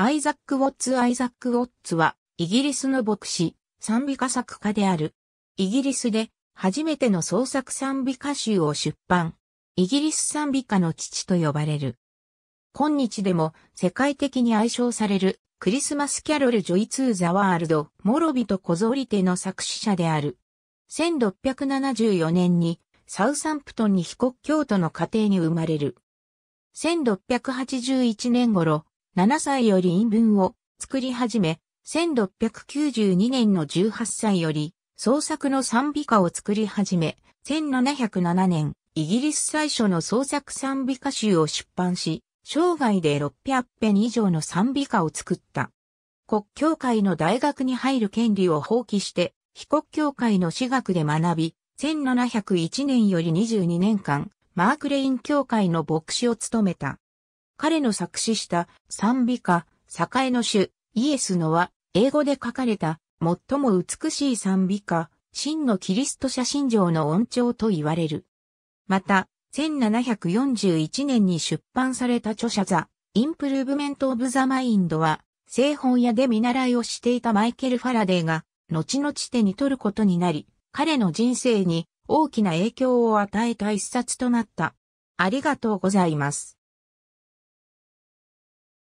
アイザック・ウォッツ・アイザック・ウォッツは、イギリスの牧師、賛美歌作家である。イギリスで、初めての創作賛美歌集を出版。イギリス賛美歌の父と呼ばれる。今日でも、世界的に愛称される、クリスマス・キャロル・ジョイ・ツー・ザ・ワールド、モロビと小ゾリテの作詞者である。1674年に、サウサンプトンに被告教徒の家庭に生まれる。1681年頃、7歳より因文を作り始め、1692年の18歳より創作の賛美歌を作り始め、1707年、イギリス最初の創作賛美歌集を出版し、生涯で600編以上の賛美歌を作った。国教会の大学に入る権利を放棄して、非国教会の私学で学び、1701年より22年間、マークレイン教会の牧師を務めた。彼の作詞した賛美歌、栄の主、イエスのは、英語で書かれた、最も美しい賛美歌、真のキリスト写真上の音調と言われる。また、1741年に出版された著者ザ、インプルーブメント・オブ・ザ・マインドは、製本屋で見習いをしていたマイケル・ファラデーが、後々手に取ることになり、彼の人生に大きな影響を与えた一冊となった。ありがとうございます。